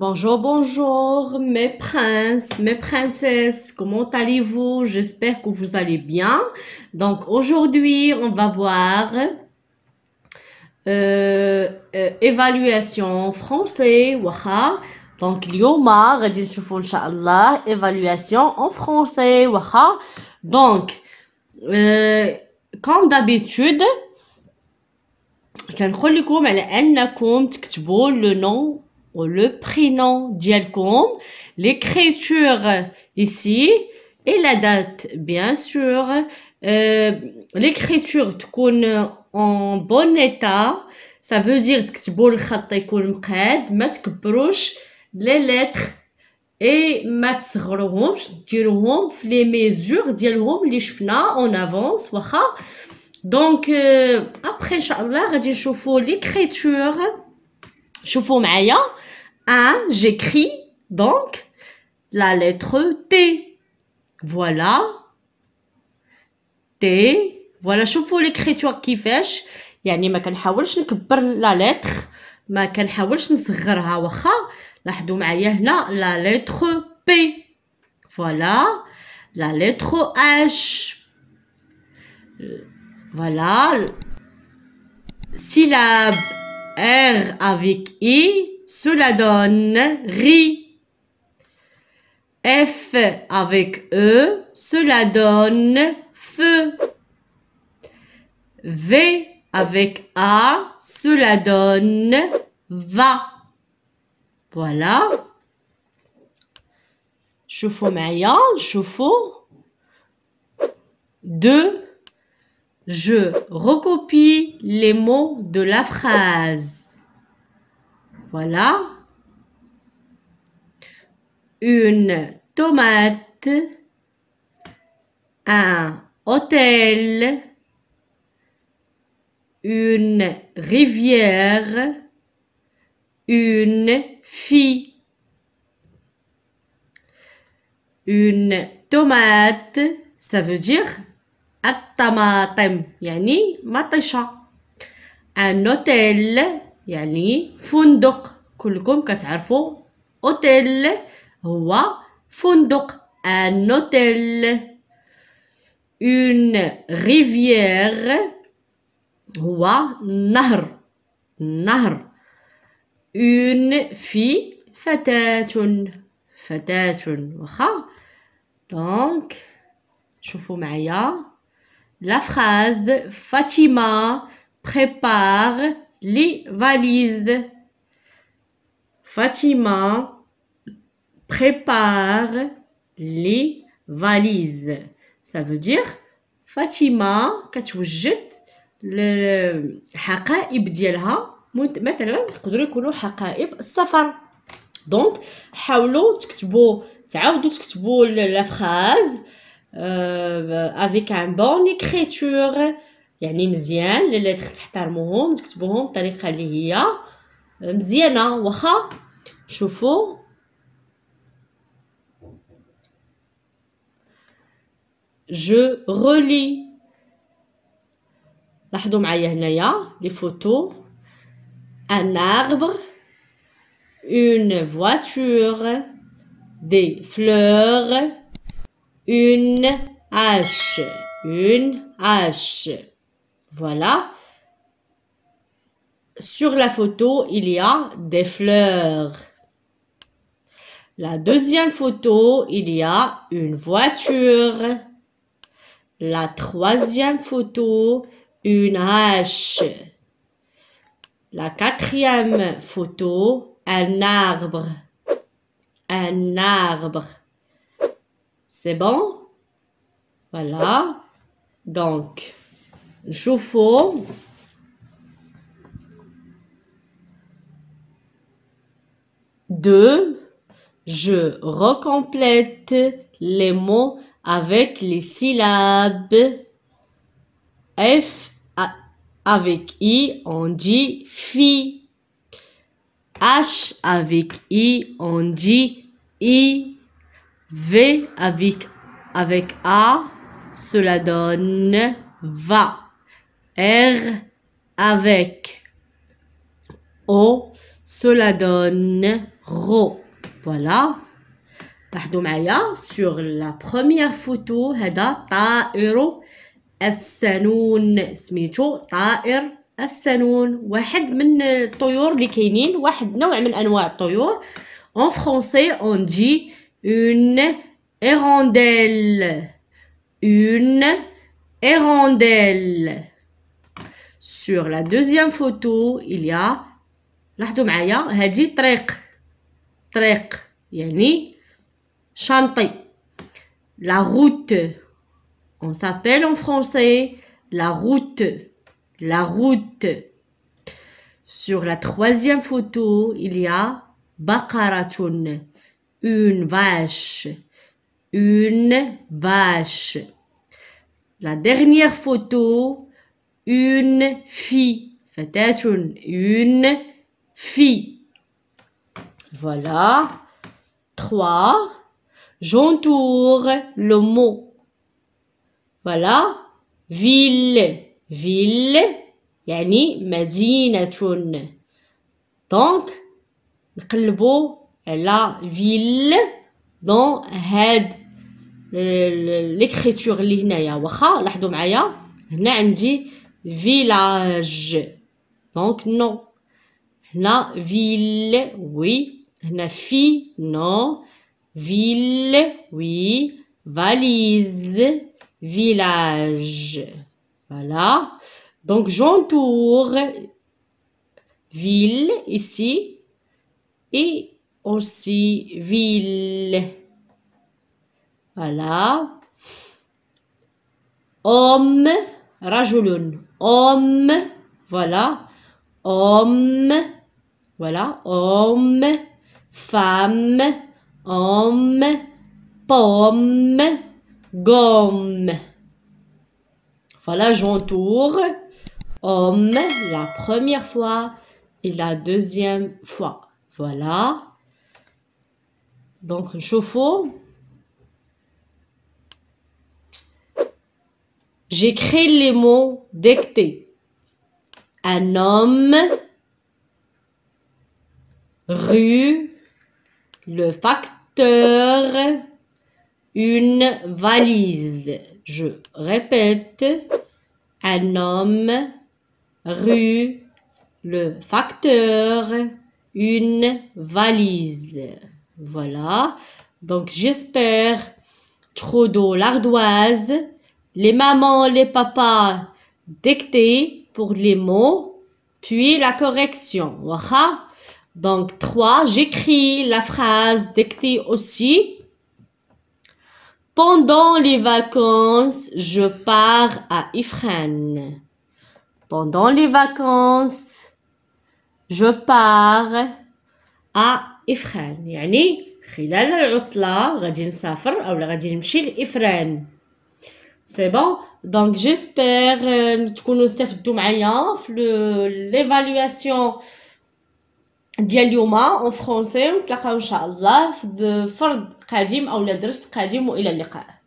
Bonjour, bonjour, mes princes, mes princesses, comment allez-vous? J'espère que vous allez bien. Donc aujourd'hui, on va voir euh, en évaluation français, waha. Donc l'yomar, غادي نشوفوا évaluation en français, waha. Donc euh, comme d'habitude elle' compte que tu vaut le nom le prénom d'Yelkoum, l'écriture ici et la date, bien sûr. Euh, l'écriture est en bon état, ça veut dire que tu le les lettres et mettre les les mesures, les lettres, les en avance. Donc, euh, après, je l'écriture. Chouf au hein, j'écris donc la lettre T. Voilà T. Voilà. Chouf l'écriture qui fait. Je veux dire, on peut essayer de la lettre. On peut essayer de la faire La lettre P. Voilà. La lettre H. Voilà. Syllabes. R avec I, cela donne RI. F avec E, cela donne feu. V avec A, cela donne va. Voilà. شوفوا معايا نشوفوا deux je recopie les mots de la phrase. Voilà. Une tomate. Un hôtel. Une rivière. Une fille. Une tomate, ça veut dire الطماطم يعني مطيشة ان اوتيل يعني فندق كلكم كتعرفوا اوتيل هو فندق ان اوتيل اون ريفيير هو نهر نهر اون في فتاة فتاة واخا دونك شوفوا معايا la phrase Fatima prépare les valises. Fatima prépare les valises. Ça veut dire Fatima, quand le حقائب ديالها مثلا تقدروا يكونوا حقائب السفر Donc, حاولوا تكتبوا تعاودوا تكتبوا la phrase avec un bon écriture يعني مزيان لي لتر تحترموهم تكتبوهم بطريقه اللي هي مزيانه واخا شوفوا je relis لاحظوا معايا هنايا لي فوتو ان arbre une voiture des fleurs une hache, une hache. Voilà. Sur la photo, il y a des fleurs. La deuxième photo, il y a une voiture. La troisième photo, une hache. La quatrième photo, un arbre. Un arbre. C'est bon Voilà. Donc, chauffe Deux, je recomplète les mots avec les syllabes. F avec I, on dit fi. H avec I, on dit i. V avec, avec A, cela donne va. R avec O, cela donne ro. Voilà. Pardon, Maya, sur la première photo, هذا طائر السنون سميتو طائر السنون واحد من الطيور اللي كاينين واحد نوع من انواع الطيور en français on dit une hérondelle. une hérondelle. Sur la deuxième photo, il y a لاحظوا معايا هذه طريق طريق يعني شانطي la route on s'appelle en français la route la route sur la troisième photo il y a بقرة une vache, une vache. La dernière photo, une fille. Peut-être une fille. Voilà. Trois. J'entoure le mot. Voilà. Ville. Ville. Yani, Madinatun. Donc, beau la ville dans had l'écriture là la واخا لاحظوا معايا village donc non la ville oui la fille non ville oui valise village voilà donc j'entoure ville ici et aussi ville. Voilà. Homme, rajouloun. Homme, voilà. Homme, voilà. Homme, femme, homme, pomme, gomme. Voilà, j'entoure. Homme, la première fois et la deuxième fois. Voilà. Donc, chauffe-eau. J'écris les mots dictés. Un homme, rue, le facteur, une valise. Je répète, un homme, rue, le facteur, une valise. Voilà. Donc j'espère trop d'eau, l'ardoise, les mamans, les papas, dictée pour les mots, puis la correction. Donc trois, j'écris la phrase dictée aussi. Pendant les vacances, je pars à Ifrène. Pendant les vacances, je pars à إفخان يعني خلال العطلة غادي نسافر أو غادي نمشي لإفران سي بون دونك جيسبيغ تكونوا استفدتوا معايا في ليفالواسيون ديال اليوم اون فرونسي ونتلاقاو ان شاء الله في فرد قادم او درس قادم والى اللقاء